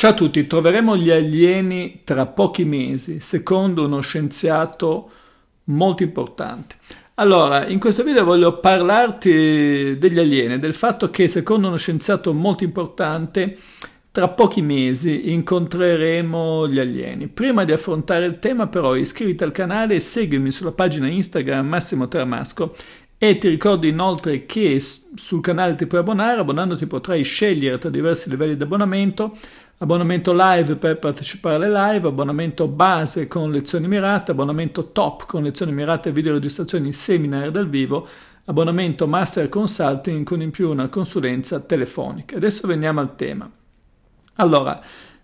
Ciao a tutti, troveremo gli alieni tra pochi mesi, secondo uno scienziato molto importante. Allora, in questo video voglio parlarti degli alieni, del fatto che secondo uno scienziato molto importante, tra pochi mesi incontreremo gli alieni. Prima di affrontare il tema però iscriviti al canale e seguimi sulla pagina Instagram Massimo Tramasco e ti ricordo inoltre che sul canale ti puoi abbonare, abbonandoti potrai scegliere tra diversi livelli di abbonamento, abbonamento live per partecipare alle live, abbonamento base con lezioni mirate, abbonamento top con lezioni mirate e videoregistrazioni seminar dal vivo, abbonamento master consulting con in più una consulenza telefonica. Adesso veniamo al tema. Allora,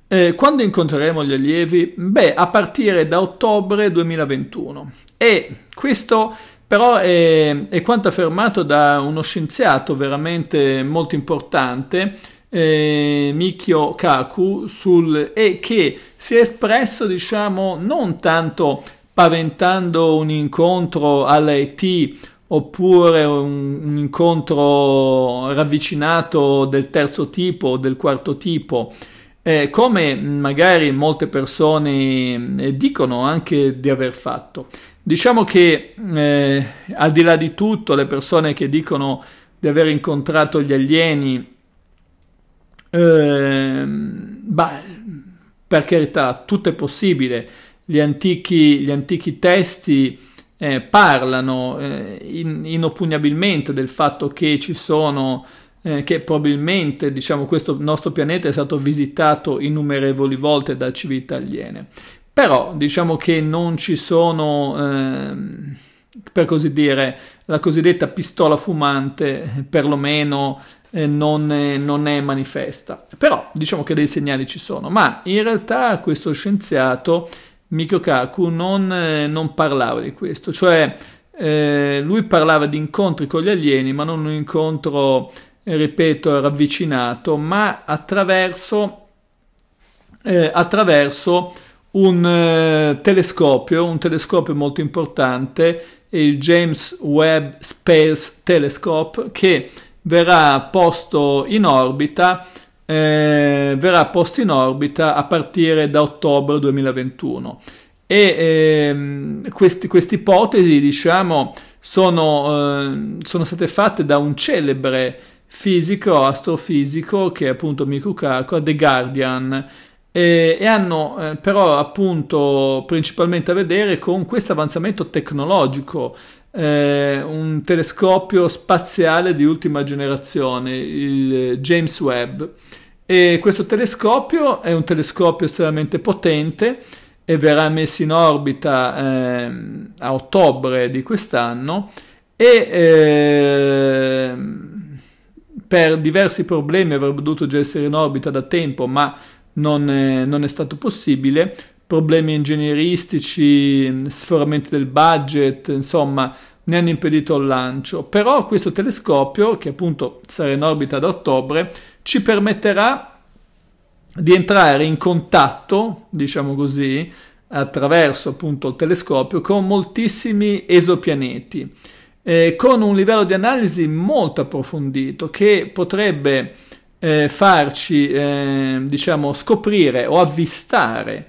eh, quando incontreremo gli allievi? Beh, a partire da ottobre 2021. E questo però è, è quanto affermato da uno scienziato veramente molto importante, eh, Mikio Kaku sul, e che si è espresso diciamo non tanto paventando un incontro all'IT oppure un, un incontro ravvicinato del terzo tipo o del quarto tipo eh, come magari molte persone eh, dicono anche di aver fatto. Diciamo che eh, al di là di tutto le persone che dicono di aver incontrato gli alieni Ehm, bah, per carità, tutto è possibile. Gli antichi, gli antichi testi eh, parlano eh, in, inoppugnabilmente del fatto che ci sono eh, che probabilmente diciamo, questo nostro pianeta è stato visitato innumerevoli volte da civiltà aliene. Però diciamo che non ci sono, ehm, per così dire, la cosiddetta pistola fumante, perlomeno eh, non è, eh, non è manifesta. Però diciamo che dei segnali ci sono, ma in realtà questo scienziato Mikio Kaku non, eh, non, parlava di questo, cioè eh, lui parlava di incontri con gli alieni, ma non un incontro, ripeto, ravvicinato, ma attraverso, eh, attraverso un eh, telescopio, un telescopio molto importante, il James Webb Space Telescope, che verrà posto in orbita, eh, verrà posto in orbita a partire da ottobre 2021. E eh, queste ipotesi, diciamo, sono, eh, sono state fatte da un celebre fisico, astrofisico, che è appunto Miku Kaku, a The Guardian, e, e hanno eh, però appunto principalmente a vedere con questo avanzamento tecnologico eh, un telescopio spaziale di ultima generazione, il James Webb. E questo telescopio è un telescopio estremamente potente e verrà messo in orbita eh, a ottobre di quest'anno e eh, per diversi problemi avrebbe dovuto già essere in orbita da tempo ma non, non è stato possibile problemi ingegneristici, sforamenti del budget, insomma ne hanno impedito il lancio. Però questo telescopio, che appunto sarà in orbita da ottobre, ci permetterà di entrare in contatto, diciamo così, attraverso appunto il telescopio con moltissimi esopianeti, eh, con un livello di analisi molto approfondito che potrebbe eh, farci, eh, diciamo, scoprire o avvistare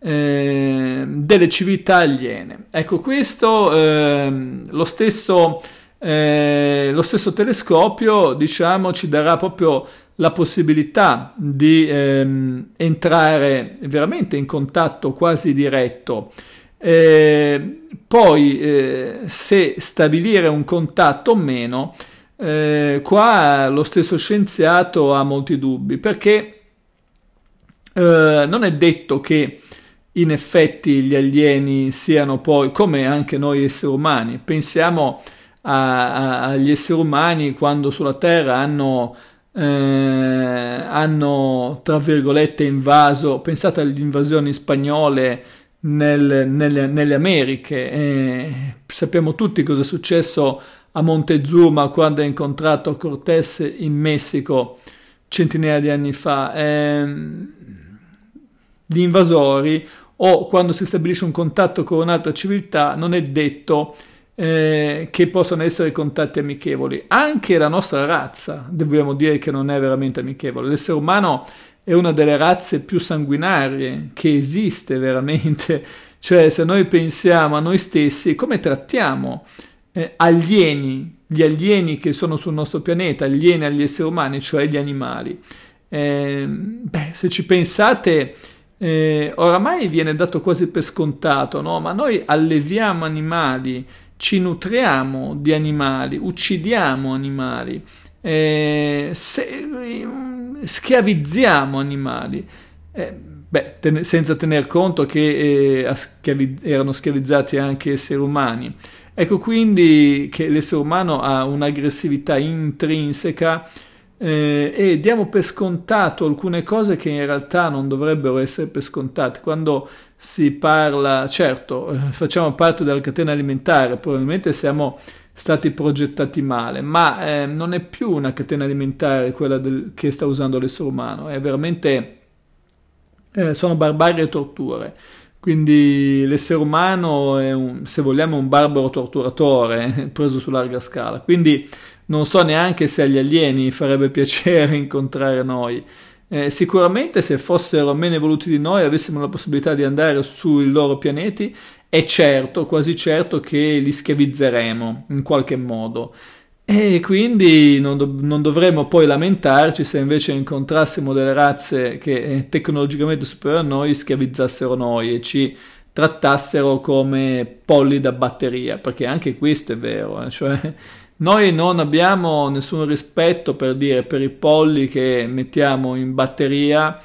Ehm, delle civiltà aliene. Ecco, questo eh, lo, stesso, eh, lo stesso telescopio, diciamo, ci darà proprio la possibilità di ehm, entrare veramente in contatto quasi diretto. Eh, poi, eh, se stabilire un contatto o meno, eh, qua lo stesso scienziato ha molti dubbi perché non è detto che in effetti gli alieni siano poi come anche noi esseri umani. Pensiamo a, a, agli esseri umani quando sulla Terra hanno, eh, hanno tra virgolette invaso, pensate alle invasioni spagnole nel, nelle, nelle, Americhe. Eh, sappiamo tutti cosa è successo a Montezuma quando ha incontrato Cortés in Messico centinaia di anni fa. Eh, gli invasori o quando si stabilisce un contatto con un'altra civiltà non è detto eh, che possano essere contatti amichevoli. Anche la nostra razza dobbiamo dire che non è veramente amichevole. L'essere umano è una delle razze più sanguinarie che esiste veramente. Cioè, se noi pensiamo a noi stessi, come trattiamo eh, alieni, gli alieni che sono sul nostro pianeta, alieni agli esseri umani, cioè gli animali? Eh, beh, se ci pensate eh, oramai viene dato quasi per scontato, no? ma noi alleviamo animali, ci nutriamo di animali, uccidiamo animali, eh, se, mm, schiavizziamo animali. Eh, beh, ten- senza tener conto che eh, schiavi- erano schiavizzati anche esseri umani. Ecco quindi che l'essere umano ha un'aggressività intrinseca eh, e diamo per scontato alcune cose che in realtà non dovrebbero essere per scontate. Quando si parla, certo, eh, facciamo parte della catena alimentare, probabilmente siamo stati progettati male, ma eh, non è più una catena alimentare quella del, che sta usando l'essere umano, è veramente eh, sono barbarie e torture. Quindi l'essere umano è, un, se vogliamo, un barbaro torturatore preso su larga scala. Quindi non so neanche se agli alieni farebbe piacere incontrare noi. Eh, sicuramente se fossero meno evoluti di noi, avessimo la possibilità di andare sui loro pianeti, è certo, quasi certo che li schiavizzeremo in qualche modo. E quindi non, do- non, dovremmo poi lamentarci se invece incontrassimo delle razze che eh, tecnologicamente superiori a noi schiavizzassero noi e ci trattassero come polli da batteria, perché anche questo è vero, eh? cioè noi non abbiamo nessun rispetto per dire per i polli che mettiamo in batteria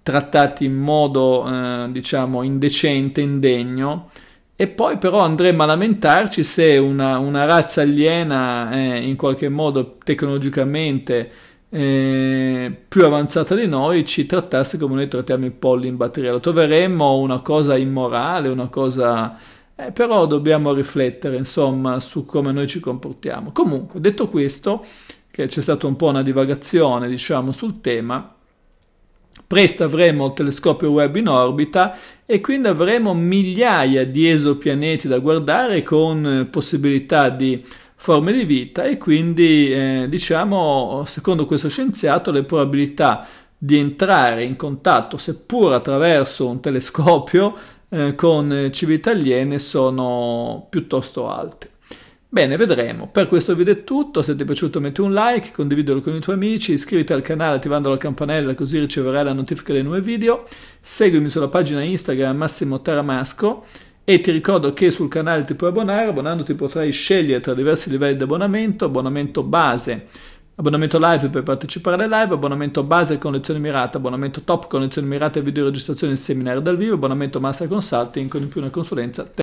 trattati in modo eh, diciamo indecente, indegno e poi però andremo a lamentarci se una, una razza aliena eh, in qualche modo tecnologicamente eh, più avanzata di noi ci trattasse come noi trattiamo i polli in batteria. Lo troveremmo una cosa immorale, una cosa... Eh, però dobbiamo riflettere, insomma, su come noi ci comportiamo. Comunque, detto questo, che c'è stata un po' una divagazione, diciamo, sul tema, Presto avremo il telescopio Webb in orbita e quindi avremo migliaia di esopianeti da guardare con eh, possibilità di forme di vita e quindi eh, diciamo secondo questo scienziato le probabilità di entrare in contatto seppur attraverso un telescopio eh, con civiltà aliene sono piuttosto alte. Bene, vedremo. Per questo video è tutto, se ti è piaciuto metti un like, condividilo con i tuoi amici, iscriviti al canale attivando la campanella così riceverai la notifica dei nuovi video, seguimi sulla pagina Instagram Massimo Taramasco e ti ricordo che sul canale ti puoi abbonare, abbonandoti potrai scegliere tra diversi livelli di abbonamento, abbonamento base, abbonamento live per partecipare alle live, abbonamento base con lezioni mirate, abbonamento top con lezioni mirate, video registrazione e seminari dal vivo, abbonamento master consulting con in più una consulenza